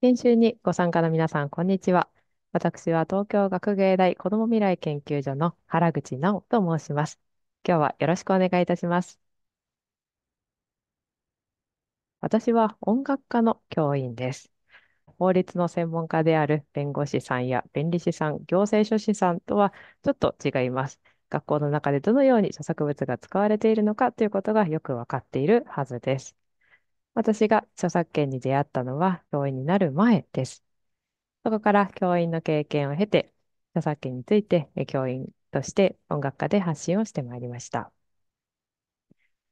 研修にご参加の皆さん、こんにちは。私は東京学芸大子ども未来研究所の原口直と申します。今日はよろしくお願いいたします。私は音楽科の教員です。法律の専門家である弁護士さんや弁理士さん、行政書士さんとはちょっと違います。学校の中でどのように著作物が使われているのかということがよく分かっているはずです。私が著作権に出会ったのは教員になる前です。そこから教員の経験を経て、著作権について教員として音楽家で発信をしてまいりました。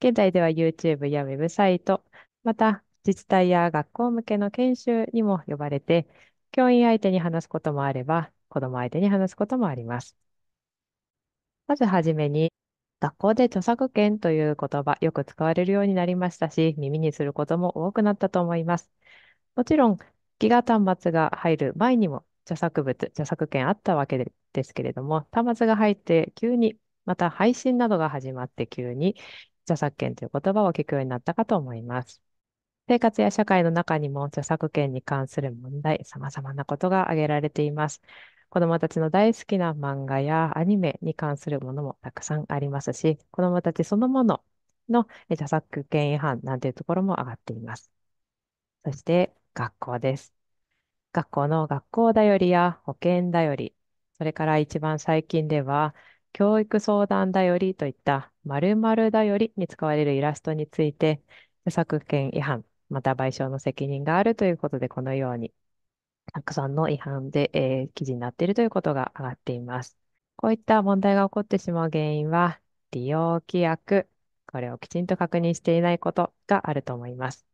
現在では YouTube や web サイト、また自治体や学校向けの研修にも呼ばれて、教員相手に話すこともあれば、子ども相手に話すこともあります。まずはじめに、学校で著作権という言葉、よく使われるようになりましたし、耳にすることも多くなったと思います。もちろん、ギガ端末が入る前にも著作物、著作権あったわけですけれども、端末が入って急に、また配信などが始まって急に、著作権という言葉を聞くようになったかと思います。生活や社会の中にも著作権に関する問題、様々なことが挙げられています。子供たちの大好きな漫画やアニメに関するものもたくさんありますし、子供たちそのものの著作権違反なんていうところも上がっています。そして、学校です。学校の学校だよりや保険だより、それから一番最近では、教育相談だよりといった〇〇だよりに使われるイラストについて、著作権違反、また賠償の責任があるということで、このようにたくさんの違反で、えー、記事になっているということが上がっています。こういった問題が起こってしまう原因は、利用規約、これをきちんと確認していないことがあると思います。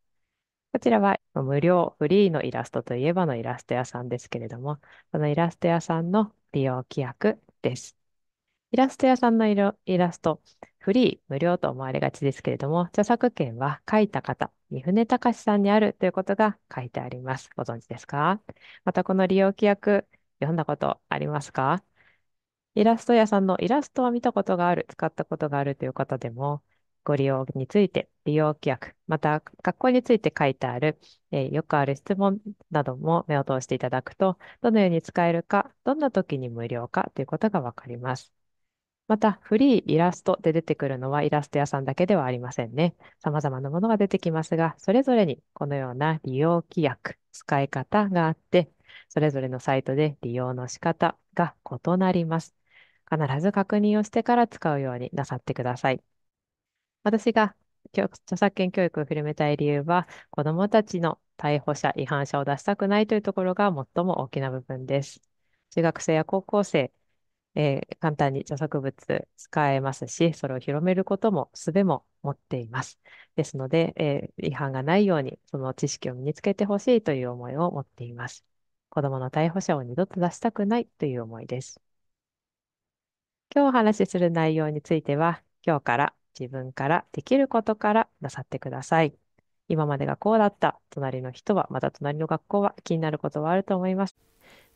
こちらは無料フリーのイラストといえばのイラスト屋さんですけれども、そのイラスト屋さんの利用規約です。イラスト屋さんの色イラスト、フリー、無料と思われがちですけれども、著作権は書いた方、三船隆さんにあるということが書いてあります。ご存知ですかまたこの利用規約、読んだことありますかイラスト屋さんのイラストは見たことがある、使ったことがあるという方でも、ご利用について、利用規約、また学校について書いてある、えー、よくある質問なども目を通していただくと、どのように使えるか、どんな時に無料かということがわかります。また、フリーイラストで出てくるのはイラスト屋さんだけではありませんね。様々なものが出てきますが、それぞれにこのような利用規約、使い方があって、それぞれのサイトで利用の仕方が異なります。必ず確認をしてから使うようになさってください。私が著作権教育を広めたい理由は、子どもたちの逮捕者、違反者を出したくないというところが最も大きな部分です。中学生や高校生、えー、簡単に著作物使えますし、それを広めることも術も持っています。ですので、えー、違反がないようにその知識を身につけてほしいという思いを持っています。子どもの逮捕者を二度と出したくないという思いです。今日お話しする内容については、今日から自分からできることからなさってください。今までがこうだった、隣の人は、また隣の学校は気になることはあると思います。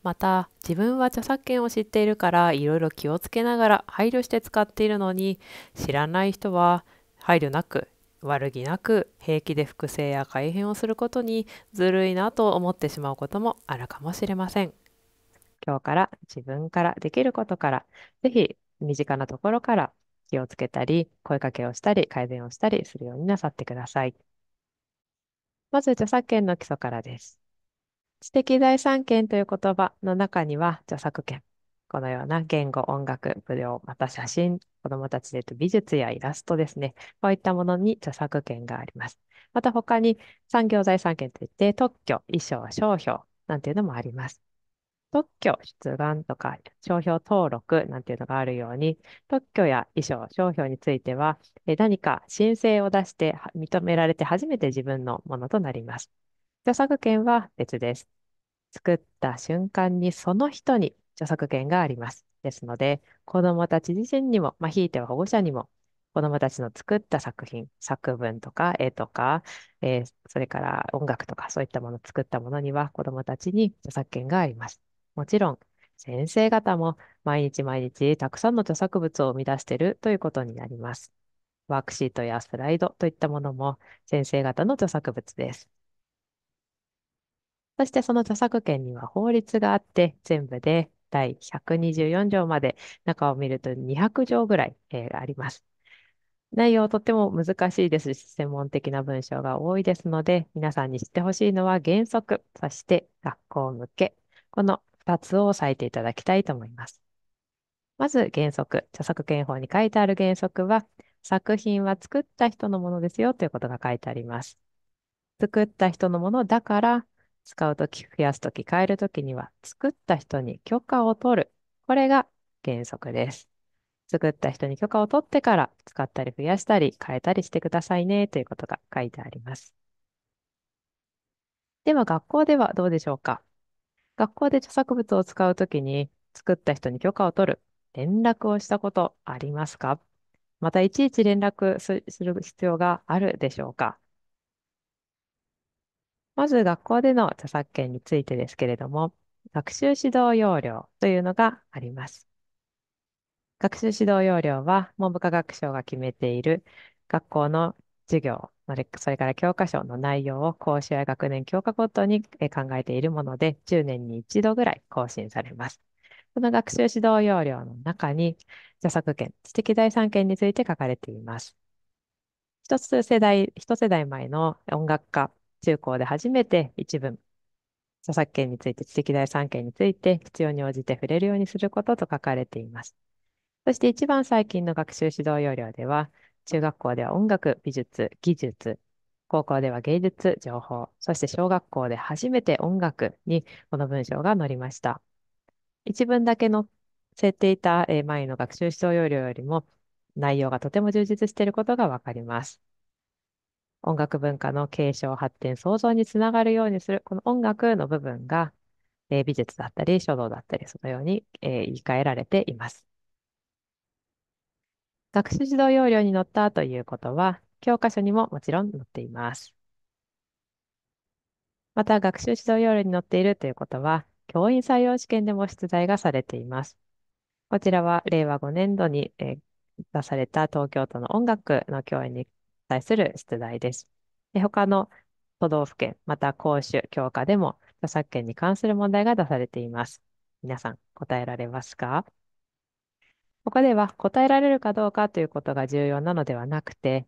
また自分は著作権を知っているからいろいろ気をつけながら配慮して使っているのに知らない人は配慮なく悪気なく平気で複製や改変をすることにずるいなと思ってしまうこともあるかもしれません。今日から自分からできることから是非身近なところから気をつけたり声かけをしたり改善をしたりするようになさってください。まず著作権の基礎からです。知的財産権という言葉の中には著作権、このような言語、音楽、舞踊、また写真、子どもたちで言うと美術やイラストですね。こういったものに著作権があります。また他に産業財産権といって特許、衣装、商標なんていうのもあります。特許出願とか商標登録なんていうのがあるように、特許や衣装、商標については、何か申請を出して認められて初めて自分のものとなります。著作権は別です。作った瞬間にその人に著作権があります。ですので、子どもたち自身にも、まあ、ひいては保護者にも、子どもたちの作った作品、作文とか絵とか、えー、それから音楽とかそういったもの、を作ったものには子どもたちに著作権があります。もちろん、先生方も毎日毎日たくさんの著作物を生み出しているということになります。ワークシートやスライドといったものも先生方の著作物です。そしてその著作権には法律があって、全部で第124条まで中を見ると200条ぐらい、えー、あります。内容とっても難しいですし、専門的な文章が多いですので、皆さんに知ってほしいのは原則、そして学校向け、この2つを押さえていただきたいと思います。まず原則、著作権法に書いてある原則は、作品は作った人のものですよということが書いてあります。作った人のものだから、使うとき、増やすとき、変えるときには、作った人に許可を取る。これが原則です。作った人に許可を取ってから、使ったり増やしたり変えたりしてくださいね、ということが書いてあります。では、学校ではどうでしょうか学校で著作物を使うときに、作った人に許可を取る、連絡をしたことありますかまた、いちいち連絡する必要があるでしょうかまず学校での著作権についてですけれども、学習指導要領というのがあります。学習指導要領は文部科学省が決めている学校の授業、それから教科書の内容を講師や学年教科ごとに考えているもので、10年に1度ぐらい更新されます。この学習指導要領の中に、著作権、知的財産権について書かれています。一つ世代、一世代前の音楽家中高で初めて一文、著作権について、知的財産権について、必要に応じて触れるようにすることと書かれています。そして一番最近の学習指導要領では、中学校では音楽、美術、技術、高校では芸術、情報、そして小学校で初めて音楽にこの文章が載りました。一文だけ載せていた前の学習指導要領よりも内容がとても充実していることがわかります。音楽文化の継承、発展、創造につながるようにする、この音楽の部分が、え美術だったり書道だったり、そのように、え言い換えられています。学習指導要領に載ったということは、教科書にももちろん載っています。また、学習指導要領に載っているということは、教員採用試験でも出題がされています。こちらは令和5年度に、え出された東京都の音楽の教員に対する出題です。で他の都道府県、また公衆、教科でも著作権に関する問題が出されています。皆さん答えられますかここでは答えられるかどうかということが重要なのではなくて、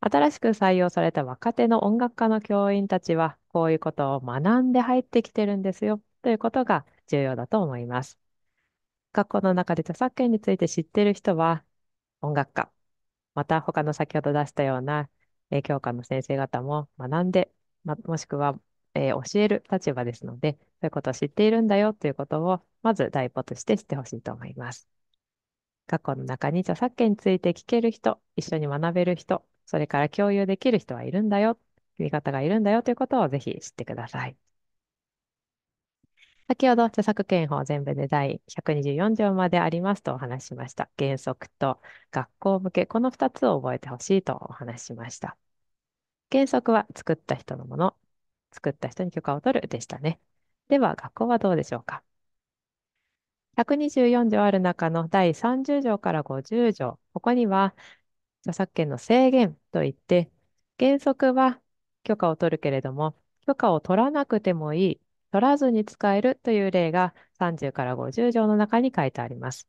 新しく採用された若手の音楽家の教員たちは、こういうことを学んで入ってきてるんですよということが重要だと思います。学校の中で著作権について知っている人は、音楽家、また他の先ほど出したような、え教科の先生方も学んで、ま、もしくは、えー、教える立場ですので、そういうことを知っているんだよということを、まず第一歩として知ってほしいと思います。学校の中に著作権について聞ける人、一緒に学べる人、それから共有できる人はいるんだよ、見方がいるんだよということをぜひ知ってください。先ほど著作権法全部で第124条までありますとお話しました。原則と学校向け、この2つを覚えてほしいとお話しました。原則は作った人のもの、作った人に許可を取るでしたね。では、学校はどうでしょうか。124条ある中の第30条から50条、ここには著作権の制限といって、原則は許可を取るけれども、許可を取らなくてもいい取らずに使えるという例が30から50条の中に書いてあります。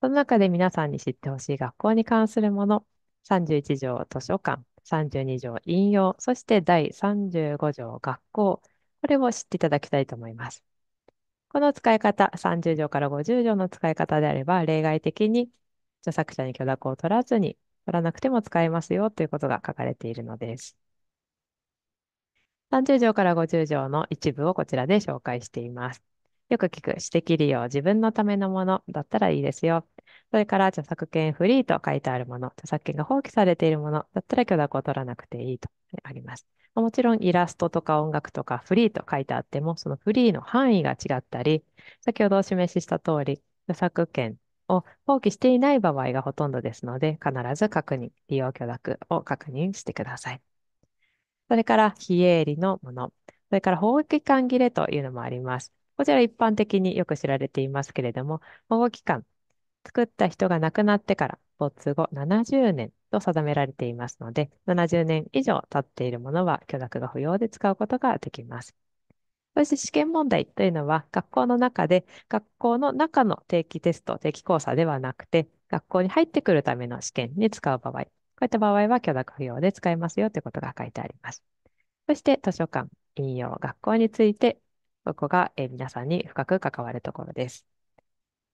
その中で皆さんに知ってほしい学校に関するもの、31条図書館、32条引用、そして第35条学校、これを知っていただきたいと思います。この使い方、30条から50条の使い方であれば、例外的に著作者に許諾を取らずに、取らなくても使えますよということが書かれているのです。30条から50条の一部をこちらで紹介しています。よく聞く私的利用、自分のためのものだったらいいですよ。それから著作権フリーと書いてあるもの、著作権が放棄されているものだったら許諾を取らなくていいとあります。もちろんイラストとか音楽とかフリーと書いてあっても、そのフリーの範囲が違ったり、先ほどお示しした通り、著作権を放棄していない場合がほとんどですので、必ず確認、利用許諾を確認してください。それから非営利のもの、それから保護期間切れというのもあります。こちら一般的によく知られていますけれども、保護期間、作った人が亡くなってから没後70年と定められていますので、70年以上経っているものは許諾が不要で使うことができます。そして試験問題というのは、学校の中で、学校の中の定期テスト、定期考査ではなくて、学校に入ってくるための試験に使う場合、こういった場合は許諾不要で使えますよということが書いてあります。そして図書館、引用、学校について、ここが、え皆さんに深く関わるところです。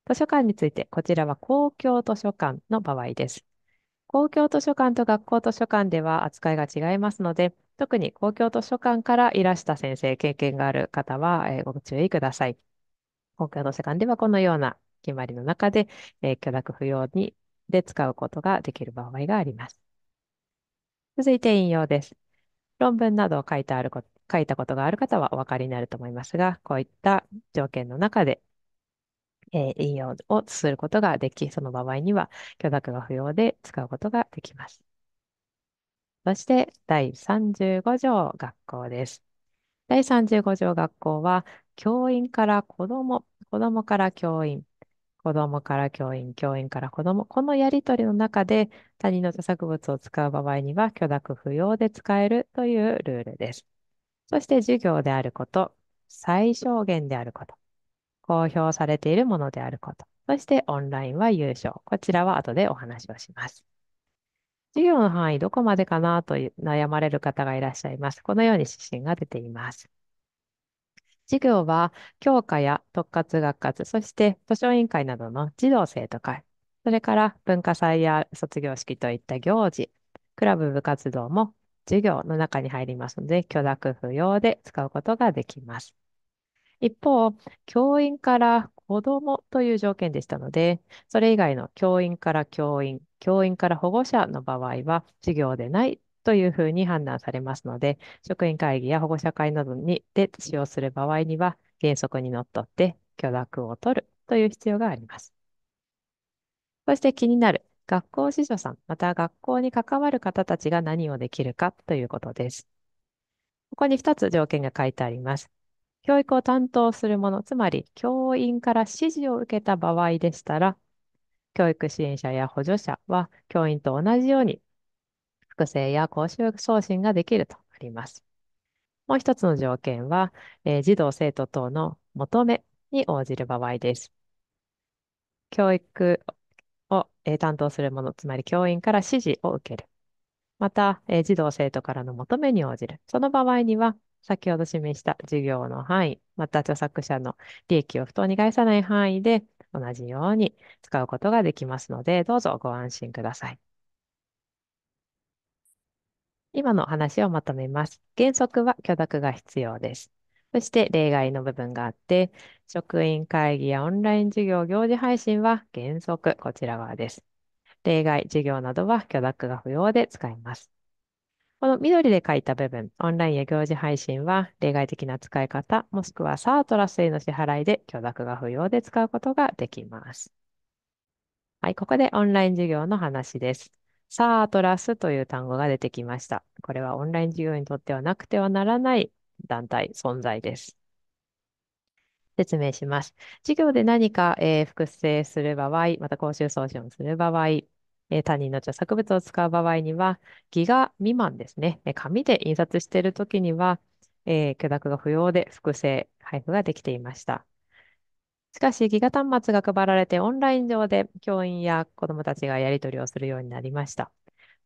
図書館について、こちらは公共図書館の場合です。公共図書館と学校図書館では扱いが違いますので、特に公共図書館からいらした先生、経験がある方は、えご注意ください。公共図書館ではこのような決まりの中で、え許諾不要にで使うことができる場合があります。続いて引用です。論文などを書いてあること、書いたことがある方はお分かりになると思いますが、こういった条件の中で、えー、引用をすることができ、その場合には許諾が不要で使うことができます。そして、第35条学校です。第35条学校は、教員から子供、子供から教員、子供から教員、教員から子供、このやりとりの中で他人の著作物を使う場合には許諾不要で使えるというルールです。そして授業であること、最小限であること、公表されているものであること、そしてオンラインは優勝。こちらは後でお話をします。授業の範囲どこまでかなと悩まれる方がいらっしゃいます。このように指針が出ています。授業は教科や特活学活、そして図書委員会などの児童生徒会、それから文化祭や卒業式といった行事、クラブ部活動も授業の中に入りますので、許諾不要で使うことができます。一方、教員から子供という条件でしたので、それ以外の教員から教員、教員から保護者の場合は、授業でないというふうに判断されますので、職員会議や保護者会などにで使用する場合には、原則にのっとって許諾を取るという必要があります。そして気になる学校司書さん、また学校に関わる方たちが何をできるかということです。ここに2つ条件が書いてあります。教育を担当する者、つまり教員から指示を受けた場合でしたら、教育支援者や補助者は教員と同じように属性や講習送信ができるとあります。もう一つの条件は、えー、児童生徒等の求めに応じる場合です。教育を、えー、担当するもの、つまり教員から指示を受ける。また、えー、児童生徒からの求めに応じる。その場合には、先ほど示した授業の範囲、また著作者の利益を不当に害さない範囲で同じように使うことができますので、どうぞご安心ください。今の話をまとめます。原則は許諾が必要です。そして例外の部分があって、職員会議やオンライン授業、行事配信は原則こちら側です。例外、授業などは許諾が不要で使います。この緑で書いた部分、オンラインや行事配信は例外的な使い方、もしくはサートラスへの支払いで許諾が不要で使うことができます。はい、ここでオンライン授業の話です。サートラスという単語が出てきました。これはオンライン授業にとってはなくてはならない団体、存在です。説明します。授業で何か、えー、複製する場合、また講習送信をする場合、えー、他人の著作物を使う場合には、ギガ未満ですね。紙で印刷しているときには、えー、許諾が不要で複製配布ができていました。しかし、ギガ端末が配られてオンライン上で教員や子どもたちがやり取りをするようになりました。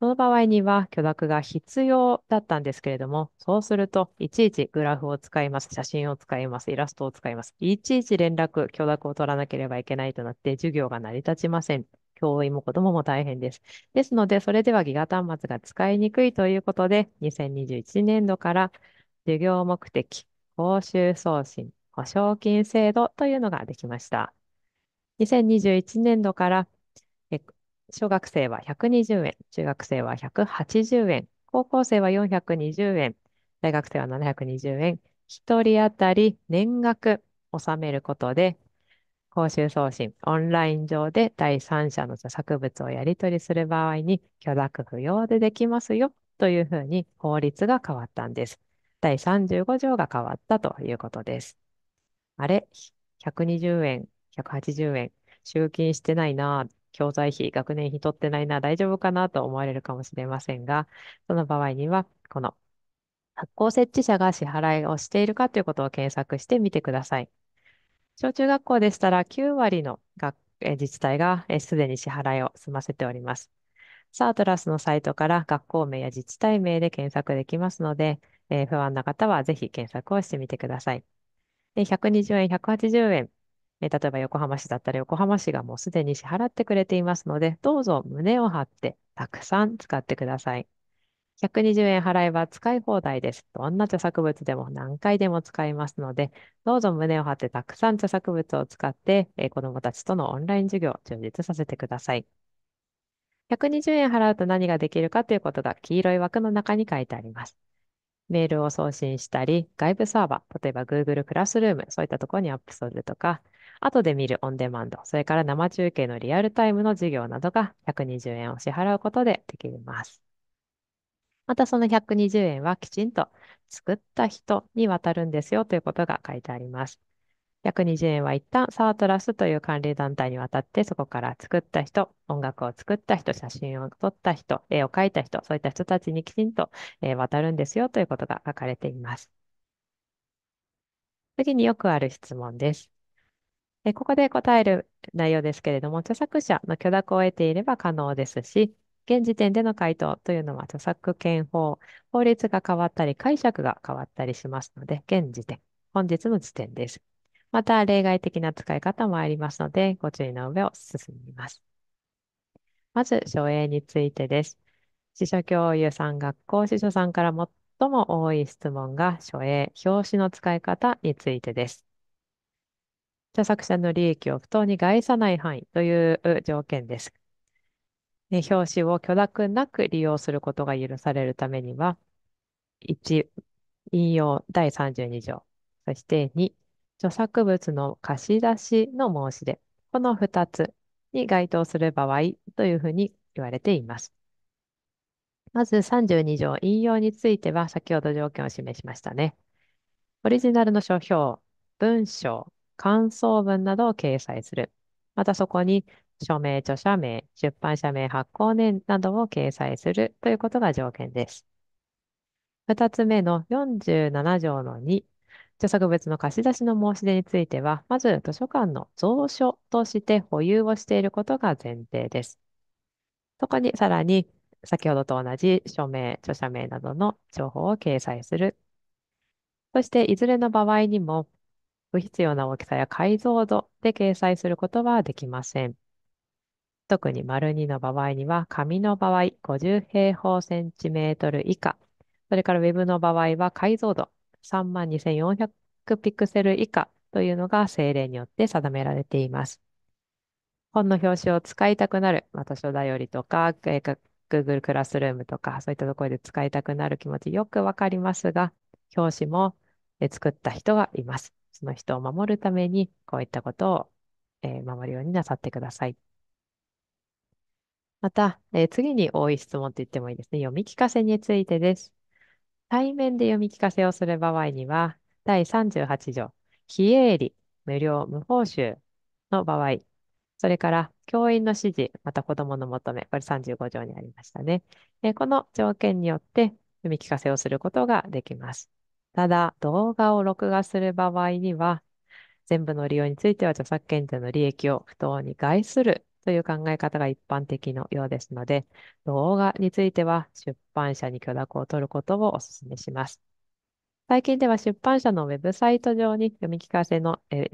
その場合には許諾が必要だったんですけれども、そうすると、いちいちグラフを使います、写真を使います、イラストを使います、いちいち連絡、許諾を取らなければいけないとなって授業が成り立ちません。教員も子どもも大変です。ですので、それではギガ端末が使いにくいということで、2021年度から授業目的、公衆送信、保証金制度というのができました。2021年度から小学生は120円、中学生は180円、高校生は420円、大学生は720円、1人当たり年額納めることで、公衆送信、オンライン上で第三者の著作物をやり取りする場合に許諾不要でできますよというふうに法律が変わったんです。第35条が変わったということです。あれ ?120 円、180円、集金してないな、教材費、学年費取ってないな、大丈夫かなと思われるかもしれませんが、その場合には、この発行設置者が支払いをしているかということを検索してみてください。小中学校でしたら9割の学自治体がすでに支払いを済ませております。サートラスのサイトから学校名や自治体名で検索できますので、えー、不安な方はぜひ検索をしてみてください。で、120円、180円。え例えば横浜市だったら横浜市がもうすでに支払ってくれていますので、どうぞ胸を張ってたくさん使ってください。120円払えば使い放題です。どんな著作物でも何回でも使いますので、どうぞ胸を張ってたくさん著作物を使って、え子どもたちとのオンライン授業を充実させてください。120円払うと何ができるかということが黄色い枠の中に書いてあります。メールを送信したり、外部サーバー、例えば Google クラスルーム、そういったところにアップするとか、後で見るオンデマンド、それから生中継のリアルタイムの授業などが120円を支払うことでできます。またその120円はきちんと作った人に渡るんですよということが書いてあります。120円は一旦サートラスという管理団体に渡って、そこから作った人、音楽を作った人、写真を撮った人、絵を描いた人、そういった人たちにきちんと、え渡るんですよということが書かれています。次によくある質問です。えここで答える内容ですけれども、著作者の許諾を得ていれば可能ですし、現時点での回答というのは著作権法、法律が変わったり解釈が変わったりしますので、現時点、本日の時点です。また、例外的な使い方もありますので、ご注意の上を進みます。まず、書影についてです。司書教諭さん、学校司書さんから最も多い質問が、書影、表紙の使い方についてです。著作者の利益を不当に害さない範囲という条件です。表紙を許諾なく利用することが許されるためには、1、引用第32条、そして2、著作物の貸し出しの申し出、この2つに該当する場合というふうに言われています。まず32条引用については先ほど条件を示しましたね。オリジナルの書評、文章、感想文などを掲載する。またそこに署名、著者名、出版社名、発行年などを掲載するということが条件です。2つ目の47条の2著作物の貸し出しの申し出については、まず図書館の蔵書として保有をしていることが前提です。そこにさらに、先ほどと同じ署名、著者名などの情報を掲載する。そして、いずれの場合にも、不必要な大きさや解像度で掲載することはできません。特に丸2の場合には、紙の場合50平方センチメートル以下、それから Web の場合は解像度32,400ピクセル以下というのが政令によって定められています。本の表紙を使いたくなる、また書だよりとか、Google クラスルームとか、そういったところで使いたくなる気持ちよくわかりますが、表紙も作った人がいます。その人を守るために、こういったことを、え守るようになさってください。また、え次に多い質問と言ってもいいですね。読み聞かせについてです。対面で読み聞かせをする場合には、第38条、非営利、無料、無報酬の場合、それから教員の指示、また子どもの求め、これ35条にありましたね。えこの条件によって読み聞かせをすることができます。ただ、動画を録画する場合には、全部の利用については著作権者の利益を不当に害するという考え方が一般的のようですので、動画については出版社に許諾を取ることをお勧めします。最近では出版社のウェブサイト上に読み聞かせの、え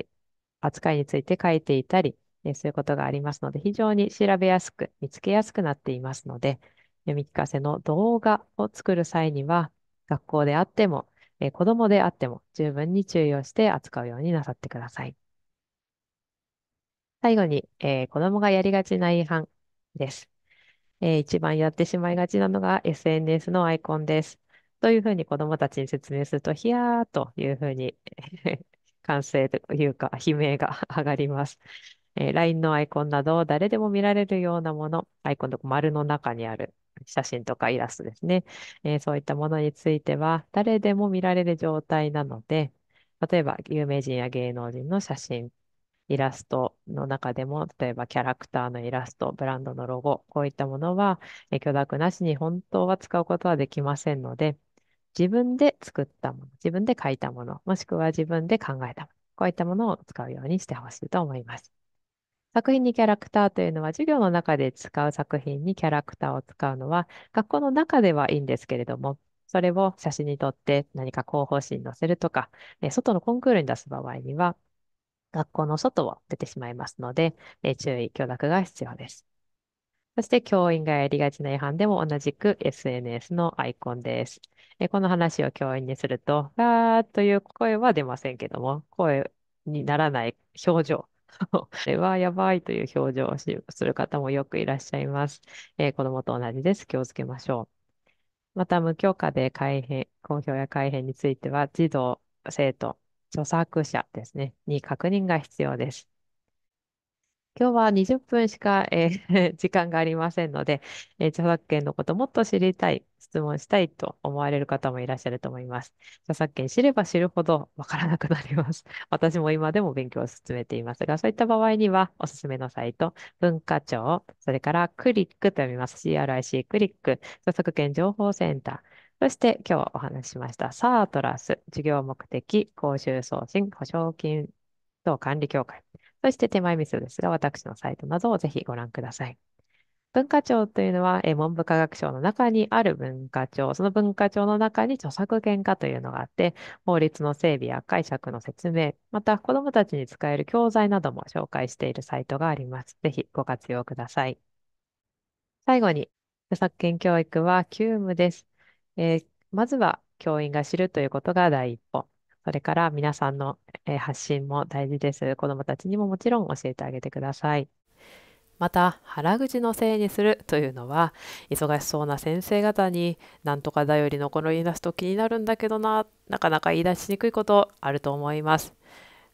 扱いについて書いていたり、えそういうことがありますので、非常に調べやすく、見つけやすくなっていますので、読み聞かせの動画を作る際には、学校であっても、え子供であっても十分に注意をして扱うようになさってください。最後に、えー、子供がやりがちな違反です。えー、一番やってしまいがちなのが SNS のアイコンです。というふうに子供たちに説明すると、ヒヤーというふうに 歓声というか、悲鳴が 上がります。えー、LINE のアイコンなど、誰でも見られるようなもの、アイコンと丸の中にある写真とかイラストですね、えー、そういったものについては、誰でも見られる状態なので、例えば有名人や芸能人の写真イラストの中でも、例えばキャラクターのイラスト、ブランドのロゴ、こういったものは、え許諾なしに本当は使うことはできませんので、自分で作ったもの、自分で書いたもの、もしくは自分で考えたもの、こういったものを使うようにしてほしいと思います。作品にキャラクターというのは、授業の中で使う作品にキャラクターを使うのは、学校の中ではいいんですけれども、それを写真に撮って何か広報誌に載せるとか、外のコンクールに出す場合には、学校の外を出てしまいますので、え注意、許諾が必要です。そして教員がやりがちな違反でも同じく SNS のアイコンです。えこの話を教員にすると、あーという声は出ませんけども、声にならない表情。これはやばいという表情をする方もよくいらっしゃいます。えー、子供と同じです。気をつけましょう。また、無許可で改変、公表や改変については、児童、生徒、著作者ですね、に確認が必要です。今日は20分しか、えー、時間がありませんので、えー、著作権のこともっと知りたい、質問したいと思われる方もいらっしゃると思います。著作権知れば知るほどわからなくなります。私も今でも勉強を進めていますが、そういった場合にはおすすめのサイト、文化庁、それからクリックと読みます。CRIC クリック、著作権情報センター、そして今日お話ししましたサートラス、事業目的、公衆送信、保証金等管理協会。そして手前ミスですが、私のサイトなどをぜひご覧ください。文化庁というのは、え文部科学省の中にある文化庁、その文化庁の中に著作権化というのがあって、法律の整備や解釈の説明、また子どもたちに使える教材なども紹介しているサイトがあります。ぜひご活用ください。最後に、著作権教育は急務です。えーまずは教員が知るということが第一歩。それから皆さんの、えー発信も大事です。子どもたちにももちろん教えてあげてください。また腹口のせいにするというのは忙しそうな先生方に「なんとかだよりのこの言い出すと気になるんだけどな」なかなか言い出しにくいことあると思います。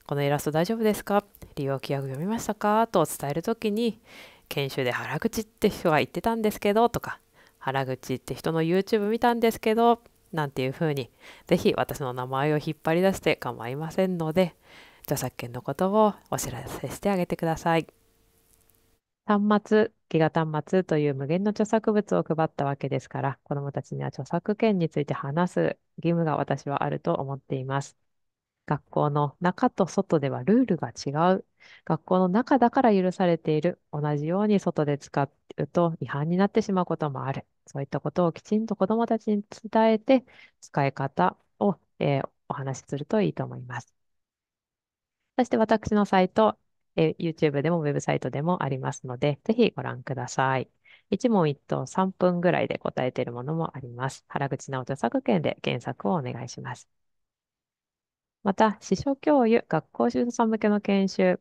このイラスト大丈夫ですか利用規約読みましたかと伝えるときに研修で腹口って人は言ってたんですけどとか原口って人の YouTube 見たんですけど、なんていうふうに、ぜひ私の名前を引っ張り出して構いませんので、著作権のことをお知らせしてあげてください。端末、ギガ端末という無限の著作物を配ったわけですから、子どもたちには著作権について話す義務が私はあると思っています。学校の中と外ではルールが違う。学校の中だから許されている。同じように外で使うと違反になってしまうこともある。そういったことをきちんと子どもたちに伝えて、使い方を、えー、お話しするといいと思います。そして私のサイト、えー、YouTube でもウェブサイトでもありますので、ぜひご覧ください。一問一答3分ぐらいで答えているものもあります。原口直人作権で検索をお願いします。また、司書教諭、学校指導ん向けの研修、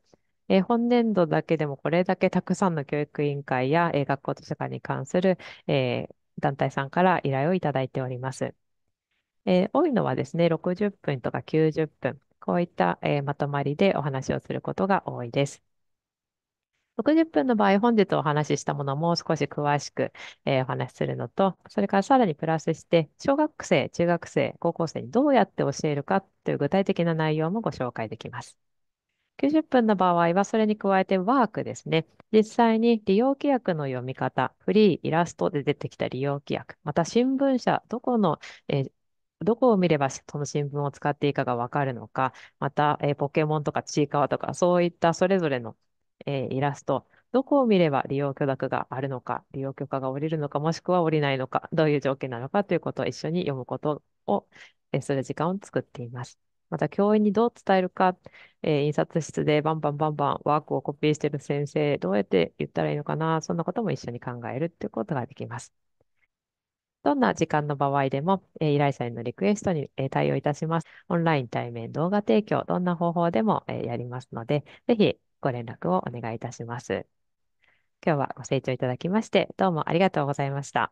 えー、本年度だけでもこれだけたくさんの教育委員会や、えー、学校図書館に関する、えー、団体さんから依頼をいただいております。え多いのはですね、60分とか90分、こういった、えまとまりでお話をすることが多いです。60分の場合、本日お話ししたものをもう少し詳しく、えー、お話しするのと、それからさらにプラスして、小学生、中学生、高校生にどうやって教えるかという具体的な内容もご紹介できます。90分の場合は、それに加えてワークですね。実際に利用規約の読み方、フリー、イラストで出てきた利用規約、また新聞社、どこの、えーどこを見ればその新聞を使っていいかがわかるのか、また、えー、ポケモンとかちいかわとか、そういったそれぞれのえー、イラスト、どこを見れば利用許諾があるのか、利用許可が下りるのか、もしくは下りないのか、どういう条件なのかということを一緒に読むことを、えー、する時間を作っています。また教員にどう伝えるか、えー、印刷室でバンバンバンバンワークをコピーしている先生、どうやって言ったらいいのかな、そんなことも一緒に考えるということができます。どんな時間の場合でも、えー、依頼者へのリクエストに、えー、対応いたします。オンライン、対面、動画提供、どんな方法でも、えー、やりますので、ぜひ、ご連絡をお願いいたします。今日はご清聴いただきまして、どうもありがとうございました。